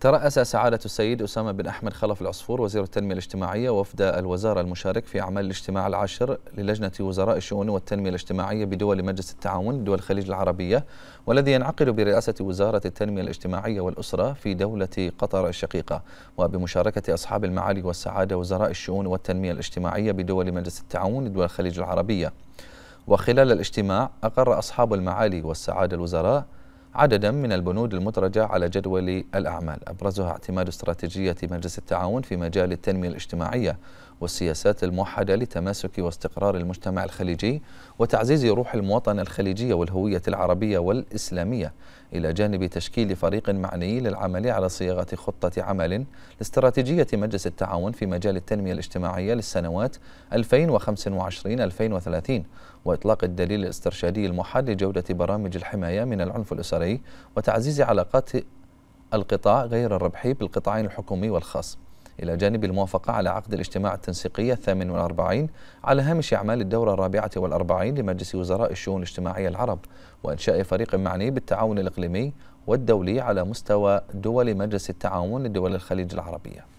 ترأس سعادة السيد أسامة بن أحمد خلف العصفور وزير التنمية الاجتماعية وفد الوزارة المشارك في أعمال الاجتماع العاشر للجنة وزراء الشؤون والتنمية الاجتماعية بدول مجلس التعاون لدول الخليج العربية والذي ينعقد برئاسة وزارة التنمية الاجتماعية والأسرة في دولة قطر الشقيقة وبمشاركة أصحاب المعالي والسعادة وزراء الشؤون والتنمية الاجتماعية بدول مجلس التعاون لدول الخليج العربية وخلال الاجتماع أقر أصحاب المعالي والسعادة الوزراء عددا من البنود المدرجة على جدول الأعمال أبرزها اعتماد استراتيجية مجلس التعاون في مجال التنمية الاجتماعية والسياسات الموحدة لتماسك واستقرار المجتمع الخليجي وتعزيز روح المواطنة الخليجية والهوية العربية والإسلامية إلى جانب تشكيل فريق معني للعمل على صياغة خطة عمل لاستراتيجية مجلس التعاون في مجال التنمية الاجتماعية للسنوات 2025-2030 وإطلاق الدليل الاسترشادي الموحد لجودة برامج الحماية من العنف الأسري الربحي وتعزيز علاقات القطاع غير الربحي بالقطاعين الحكومي والخاص إلى جانب الموافقة على عقد الاجتماع التنسيقي الثامن والأربعين على هامش أعمال الدورة الرابعة والأربعين لمجلس وزراء الشؤون الاجتماعية العرب وإنشاء فريق معني بالتعاون الإقليمي والدولي على مستوى دول مجلس التعاون لدول الخليج العربية